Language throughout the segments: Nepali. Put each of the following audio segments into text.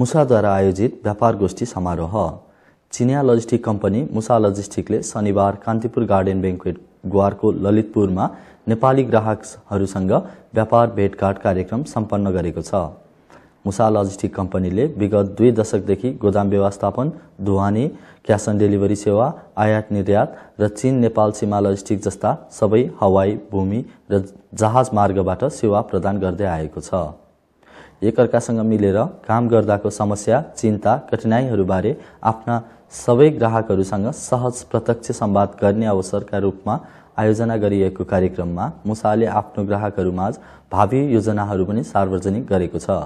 मुसाद्वारा आयोजित व्यापार गोष्ठी समारोह चिनिया लजिस्टिक कम्पनी मुसा लजिस्टिकले शनिबार कान्तिपुर गार्डन ब्याङ्कवेट ग्वारको ललितपुरमा नेपाली ग्राहकहरूसँग व्यापार भेटघाट कार्यक्रम सम्पन्न गरेको छ मुसा लजिस्टिक कम्पनीले विगत दुई दशकदेखि गोदाम व्यवस्थापन धुवानी क्यास अन डेलिभरी सेवा आयात निर्यात र चीन नेपाल सीमा लजिस्टिक जस्ता सबै हवाई भूमि र जहाज मार्गबाट सेवा प्रदान गर्दै आएको छ एकअर्कासँग मिलेर काम गर्दाको समस्या चिन्ता कठिनाइहरूबारे आफ्ना सबै ग्राहकहरूसँग सहज प्रत्यक्ष सम्वाद गर्ने अवसरका रूपमा आयोजना गरिएको कार्यक्रममा मुसाले आफ्नो ग्राहकहरूमाझ भावी योजनाहरू पनि सार्वजनिक गरेको छ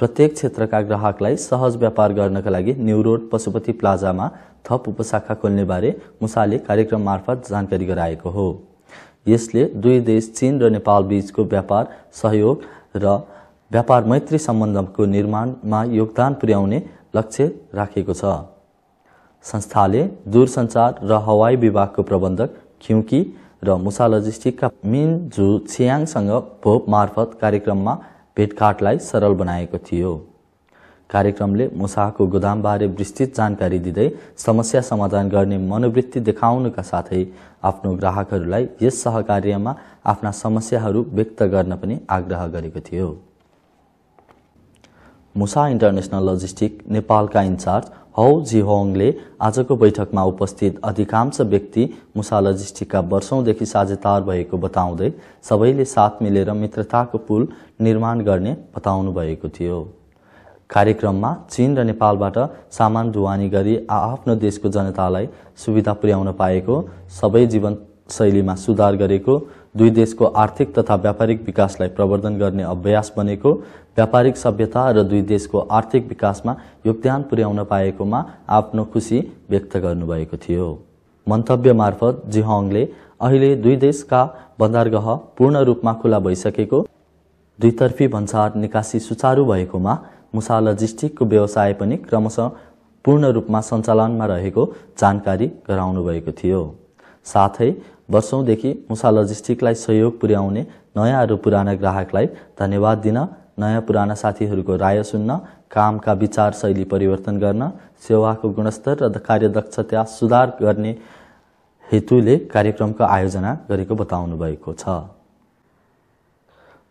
प्रत्येक क्षेत्रका ग्राहकलाई सहज व्यापार गर्नका लागि न्यु रोड पशुपति प्लाजामा थप उपशाखा खोल्नेबारे मुसाले कार्यक्रम मार्फत जानकारी गराएको हो यसले दुई देश चीन र नेपाल बीचको व्यापार सहयोग र व्यापार मैत्री सम्बन्धको निर्माणमा योगदान पुर्याउने लक्ष्य राखेको छ संस्थाले दूरसञ्चार र हवाई विभागको प्रबन्धक खिउकी र मुसा लजिस्टिकका मिन जु छियाङसँग भोप मार्फत कार्यक्रममा भेटघाटलाई सरल बनाएको थियो कार्यक्रमले मुसाको गोदामबारे विस्तृत जानकारी दिँदै समस्या समाधान गर्ने मनोवृत्ति देखाउनुका साथै आफ्नो ग्राहकहरूलाई यस सहकार्यमा आफ्ना समस्याहरू व्यक्त गर्न पनि आग्रह गरेको थियो मुसा इन्टरनेसनल लजिस्टिक नेपालका इन्चार्ज हौ जिहोङले आजको बैठकमा उपस्थित अधिकांश व्यक्ति मुसा लजिस्टिकका वर्षौँदेखि साझेदार भएको बताउँदै सबैले साथ मिलेर मित्रताको पुल निर्माण गर्ने बताउनु भएको थियो कार्यक्रममा चीन र नेपालबाट सामान ढुवानी गरी आफ्नो देशको जनतालाई सुविधा पुर्याउन पाएको सबै जीवन शैलीमा सुधार गरेको दुई देशको आर्थिक तथा व्यापारिक विकासलाई प्रवर्धन गर्ने अभ्यास बनेको व्यापारिक सभ्यता र दुई देशको आर्थिक विकासमा योगदान पुर्याउन पाएकोमा आफ्नो खुसी व्यक्त गर्नुभएको थियो मन्तव्य मार्फत जिहङले अहिले दुई देशका बन्दारगह पूर्ण रूपमा खुला भइसकेको दुईतर्फी भन्सार निकासी सुचारू भएकोमा मुसा लजिस्टिकको व्यवसाय पनि क्रमशः पूर्ण रूपमा सञ्चालनमा रहेको जानकारी गराउनुभएको थियो साथै वर्षौँदेखि मुसा लजिस्टिकलाई सहयोग पुर्याउने नयाँ र पुराना ग्राहकलाई धन्यवाद दिन नयाँ पुराना साथीहरूको राय सुन्न कामका विचार शैली परिवर्तन गर्न सेवाको गुणस्तर र कार्यदक्षता सुधार गर्ने हेतुले कार्यक्रमको आयोजना गरेको बताउनु भएको छ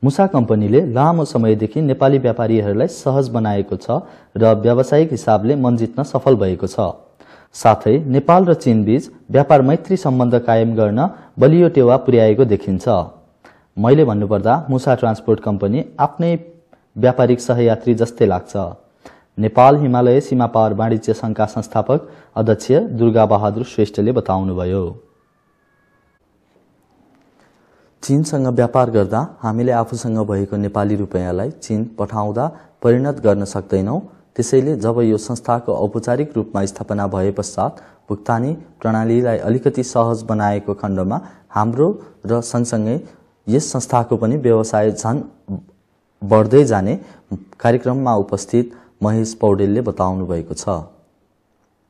मुसा कम्पनीले लामो समयदेखि नेपाली व्यापारीहरूलाई सहज बनाएको छ र व्यावसायिक हिसाबले मन जित्न सफल भएको छ साथै नेपाल र चीनबीच व्यापार मैत्री सम्बन्ध कायम गर्न बलियो टेवा पुर्याएको देखिन्छ मैले भन्नुपर्दा मुसा ट्रान्सपोर्ट कम्पनी आफ्नै व्यापारिक सहयात्री जस्तै लाग्छ नेपाल हिमालय सीमा पावर वाणिज्य सङ्घका संस्थापक अध्यक्ष दुर्गा बहादुर श्रेष्ठले बताउनुभयो चीनसँग व्यापार गर्दा हामीले आफूसँग भएको नेपाली रुपियाँलाई चीन पठाउँदा परिणत गर्न सक्दैनौँ त्यसैले जब यो संस्थाको औपचारिक रूपमा स्थापना भए पश्चात भुक्तानी प्रणालीलाई अलिकति सहज बनाएको खण्डमा हाम्रो र सँगसँगै यस संस्थाको पनि व्यवसाय झन् बढ्दै जाने कार्यक्रममा उपस्थित महेश पौडेलले बताउनु भएको छ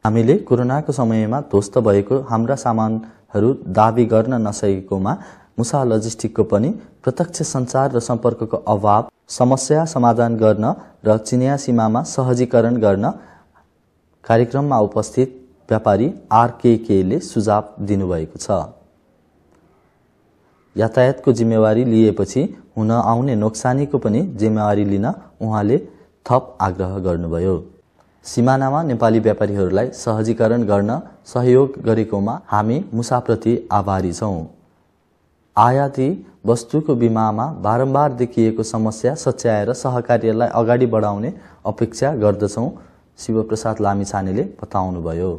हामीले कोरोनाको समयमा ध्वस्त भएको हाम्रा सामानहरू दावी गर्न नसकेकोमा मुसा लजिस्टिकको पनि प्रत्यक्ष सञ्चार र सम्पर्कको अभाव समस्या समाधान गर्न र चिनिया सीमामा सहजीकरण गर्न कार्यक्रममा उपस्थित व्यापारी आरकेकेले सुझाव दिनुभएको छ यातायातको जिम्मेवारी लिएपछि हुन आउने नोक्सानीको पनि जिम्मेवारी लिन उहाँले थप आग्रह गर्नुभयो सिमानामा नेपाली व्यापारीहरूलाई सहजीकरण गर्न सहयोग गरेकोमा हामी मुसाप्रति आभारी छौँ आयाती वस्तुको बिमामा बारम्बार देखिएको समस्या सच्याएर सहकार्यलाई अगाडि बढाउने अपेक्षा गर्दछौँ शिवप्रसाद लामिछानेले बताउनुभयो